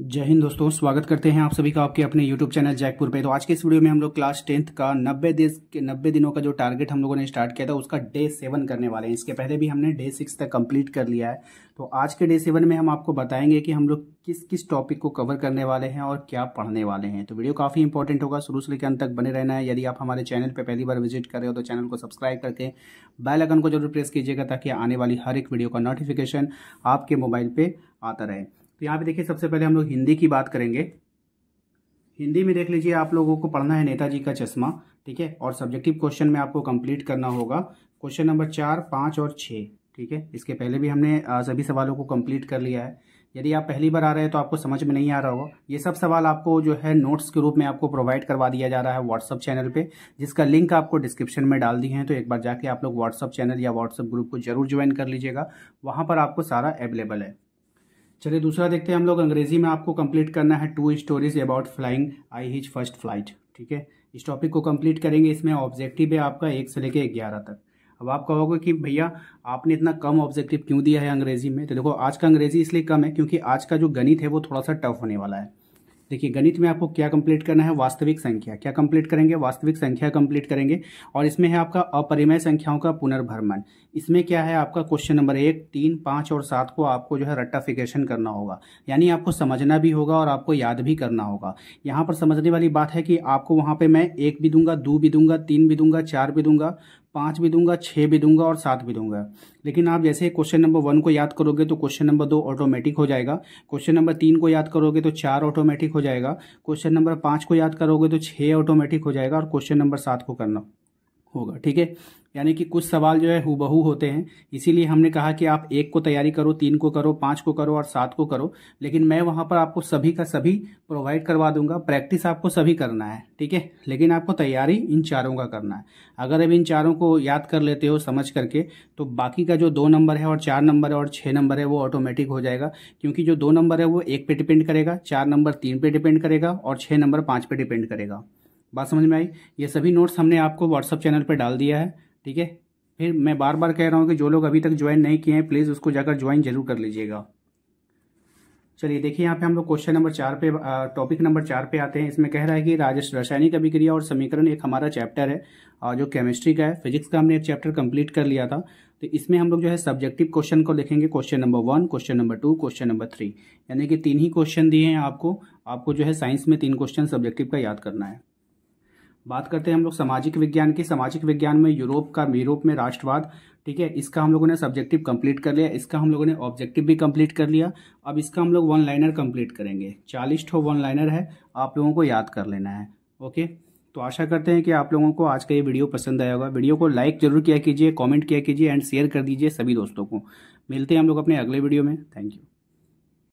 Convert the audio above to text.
जय हिंद दोस्तों स्वागत करते हैं आप सभी का आपके अपने YouTube चैनल जयपुर पे तो आज के इस वीडियो में हम लोग क्लास टेंथ का 90 देश के 90 दिनों का जो टारगेट हम लोगों ने स्टार्ट किया था उसका डे सेवन करने वाले हैं इसके पहले भी हमने डे सिक्स तक कंप्लीट कर लिया है तो आज के डे सेवन में हम आपको बताएंगे कि हम लोग किस किस टॉपिक को कवर करने वाले हैं और क्या पढ़ने वाले हैं तो वीडियो काफ़ी इंपॉर्टेंट होगा शुरू से लेकर अंत तक बने रहना है यदि आप हमारे चैनल पर पहली बार विजिट कर रहे हो तो चैनल को सब्सक्राइब करके बैल आइकन को जरूर प्रेस कीजिएगा ताकि आने वाली हर एक वीडियो का नोटिफिकेशन आपके मोबाइल पर आता रहे तो यहाँ पे देखिए सबसे पहले हम लोग हिंदी की बात करेंगे हिंदी में देख लीजिए आप लोगों को पढ़ना है नेताजी का चश्मा ठीक है और सब्जेक्टिव क्वेश्चन में आपको कंप्लीट करना होगा क्वेश्चन नंबर चार पाँच और छः ठीक है इसके पहले भी हमने सभी सवालों को कंप्लीट कर लिया है यदि आप पहली बार आ रहे हैं तो आपको समझ में नहीं आ रहा होगा ये सब सवाल आपको जो है नोट्स के रूप में आपको प्रोवाइड करवा दिया जा रहा है व्हाट्सअप चैनल पे जिसका लिंक आपको डिस्क्रिप्शन में डाल दिए हैं तो एक बार जाके आप लोग व्हाट्सअप चैनल या व्हाट्सअप ग्रुप को जरूर ज्वाइन कर लीजिएगा वहाँ पर आपको सारा अवेलेबल है चलिए दूसरा देखते हैं हम लोग अंग्रेजी में आपको कंप्लीट करना है two stories about flying I his first flight ठीक है इस टॉपिक को कंप्लीट करेंगे इसमें ऑब्जेक्टिव है आपका एक से लेके ग्यारह तक अब आप कहोगे कि भैया आपने इतना कम ऑब्जेक्टिव क्यों दिया है अंग्रेजी में तो देखो आज का अंग्रेजी इसलिए कम है क्योंकि आज का जो गणित है वो थोड़ा सा टफ होने वाला है देखिए गणित में आपको क्या कंप्लीट करना है वास्तविक संख्या क्या कंप्लीट करेंगे वास्तविक संख्या कंप्लीट करेंगे और इसमें है आपका अपरिमय संख्याओं का पुनर्भ्रमण इसमें क्या है आपका क्वेश्चन नंबर एक तीन पाँच और सात को आपको जो है रट्टाफिकेशन करना होगा यानी आपको समझना भी होगा और आपको याद भी करना होगा यहाँ पर समझने वाली बात है कि आपको वहाँ पर मैं एक भी दूंगा दो भी दूंगा तीन भी दूंगा चार भी दूंगा पाँच भी दूंगा छः भी दूंगा और सात भी दूंगा लेकिन आप जैसे क्वेश्चन नंबर वन को याद करोगे तो क्वेश्चन नंबर दो ऑटोमेटिक हो जाएगा क्वेश्चन नंबर तीन को याद करोगे तो चार ऑटोमेटिक हो जाएगा क्वेश्चन नंबर पाँच को याद करोगे तो छः ऑटोमेटिक हो जाएगा और क्वेश्चन नंबर सात को करना होगा ठीक है यानी कि कुछ सवाल जो है हुबहू होते हैं इसीलिए हमने कहा कि आप एक को तैयारी करो तीन को करो पाँच को करो और सात को करो लेकिन मैं वहाँ पर आपको सभी का सभी प्रोवाइड करवा दूंगा प्रैक्टिस आपको सभी करना है ठीक है लेकिन आपको तैयारी इन चारों का करना है अगर अब इन चारों को याद कर लेते हो समझ करके तो बाकी का जो दो नंबर है और चार नंबर है और छः नंबर है वो ऑटोमेटिक हो जाएगा क्योंकि जो दो नंबर है वो एक पे डिपेंड करेगा चार नंबर तीन पे डिपेंड करेगा और छः नंबर पाँच पे डिपेंड करेगा बात समझ में आई ये सभी नोट्स हमने आपको व्हाट्सअप चैनल पर डाल दिया है ठीक है फिर मैं बार बार कह रहा हूँ कि जो लोग अभी तक ज्वाइन नहीं किए हैं प्लीज़ उसको जाकर ज्वाइन जरूर कर लीजिएगा चलिए देखिए यहाँ पे हम लोग क्वेश्चन नंबर चार पे टॉपिक नंबर चार पे आते हैं इसमें कह रहा है कि राजस्व रासायनिक अभिक्रिया और समीकरण एक हमारा चैप्टर है जो केमिस्ट्री का है फिजिक्स का हमने एक चैप्टर कंप्लीट कर लिया था तो इसमें हम लोग जो है सब्जेक्टिव क्वेश्चन को देखेंगे question number one question number two question number three यानी कि तीन ही क्वेश्चन दिए हैं आपको आपको जो है साइंस में तीन क्वेश्चन सब्जेक्टिव का याद करना है बात करते हैं हम लोग सामाजिक विज्ञान की सामाजिक विज्ञान में यूरोप का यूरोप में राष्ट्रवाद ठीक है इसका हम लोगों ने सब्जेक्टिव कंप्लीट कर लिया इसका हम लोगों ने ऑब्जेक्टिव भी कंप्लीट कर लिया अब इसका हम लोग वन लाइनर कंप्लीट करेंगे चालीस ठो वन लाइनर है आप लोगों को याद कर लेना है ओके तो आशा करते हैं कि आप लोगों को आज का ये वीडियो पसंद आया होगा वीडियो को लाइक जरूर किया कीजिए कॉमेंट किया कीजिए एंड शेयर कर दीजिए सभी दोस्तों को मिलते हैं हम लोग अपने अगले वीडियो में थैंक यू